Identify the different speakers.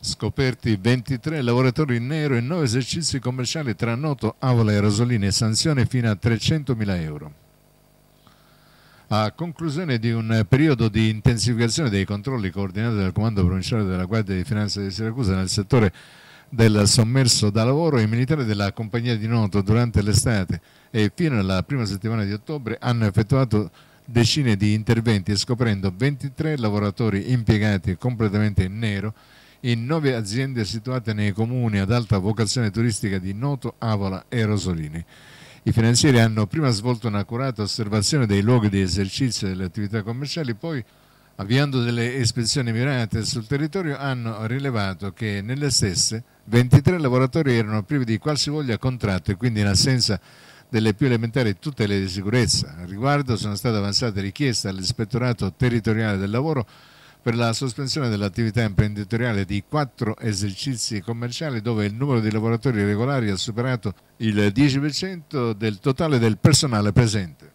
Speaker 1: scoperti 23 lavoratori in nero in 9 esercizi commerciali tra Noto, Avola e Rosolini, sanzione fino a 300.000 euro. A conclusione di un periodo di intensificazione dei controlli coordinati dal Comando Provinciale della Guardia di Finanza di Siracusa nel settore del sommerso da lavoro, i militari della compagnia di Noto durante l'estate e fino alla prima settimana di ottobre hanno effettuato decine di interventi scoprendo 23 lavoratori impiegati completamente in nero in nove aziende situate nei comuni ad alta vocazione turistica di Noto, Avola e Rosolini. I finanzieri hanno prima svolto un'accurata osservazione dei luoghi di esercizio delle attività commerciali, poi avviando delle ispezioni mirate sul territorio, hanno rilevato che nelle stesse 23 lavoratori erano privi di qualsivoglia contratto e quindi in assenza delle più elementari tutele di sicurezza. Al riguardo sono state avanzate richieste all'Ispettorato Territoriale del Lavoro per la sospensione dell'attività imprenditoriale di quattro esercizi commerciali dove il numero di lavoratori regolari ha superato il 10% del totale del personale presente.